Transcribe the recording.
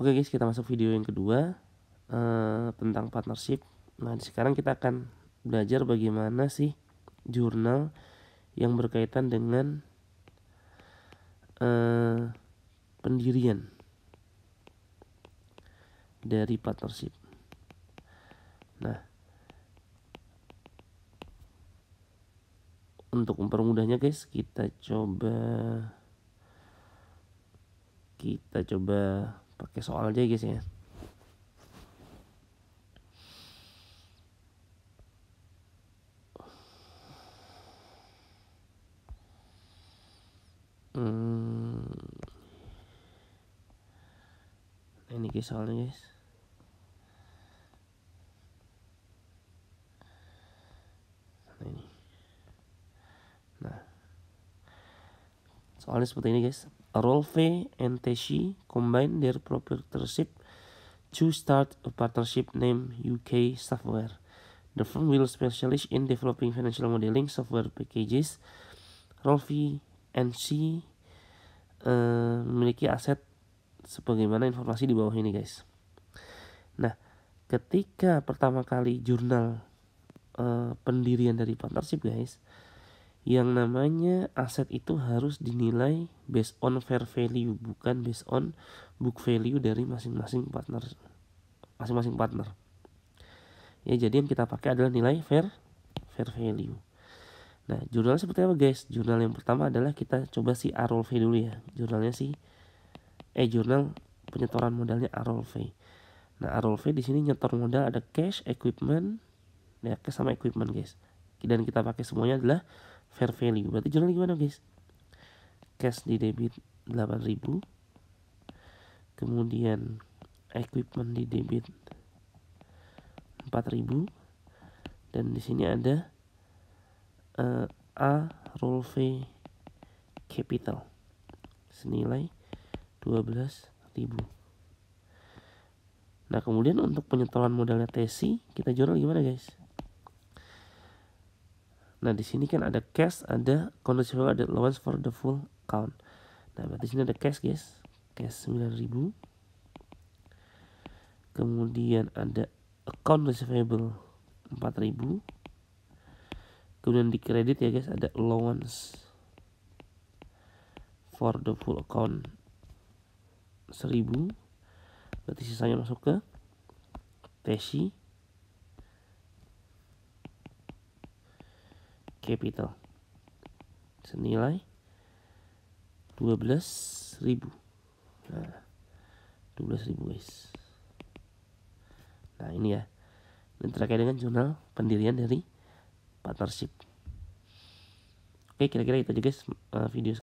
Oke guys, kita masuk video yang kedua uh, tentang partnership. Nah, sekarang kita akan belajar bagaimana sih jurnal yang berkaitan dengan uh, pendirian dari partnership. Nah, untuk mempermudahnya guys, kita coba kita coba pakai soal aja guys gitu ya hmm. Nah, ini guys soalnya guys nah ini nah Soalnya seperti ini guys. Rolfe and Teshi combine their proprietorship to start a partnership named UK Software. The firm will specialize in developing financial modeling software packages. and NC uh, eh, memiliki aset sebagaimana informasi di bawah ini guys. Nah, ketika pertama kali jurnal uh, pendirian dari partnership guys, yang namanya aset itu harus dinilai based on fair value bukan based on book value dari masing-masing partner masing-masing partner ya jadi yang kita pakai adalah nilai fair fair value nah jurnal seperti apa guys jurnal yang pertama adalah kita coba si Arolve dulu ya jurnalnya si eh jurnal penyetoran modalnya Arolve nah Arolve di sini nyetor modal ada cash equipment ya cash sama equipment guys dan kita pakai semuanya adalah fair value berarti jurnal gimana guys cash di debit 8000 kemudian equipment di debit 4000 dan di sini ada uh, A roll V capital senilai 12.000 nah kemudian untuk penyetoran modalnya TC kita jual gimana guys Nah, di sini kan ada cash, ada conditional ada allowance for the full count. Nah, berarti sini ada cash, guys. Cash 9000. Kemudian ada account receivable 4000. Kemudian di kredit ya, guys, ada allowance for the full account 1000. Berarti sisanya masuk ke Tesi capital senilai 12.000 nah 12.000 guys nah ini ya dan terkait dengan jurnal pendirian dari partnership oke kira-kira itu aja guys eh, video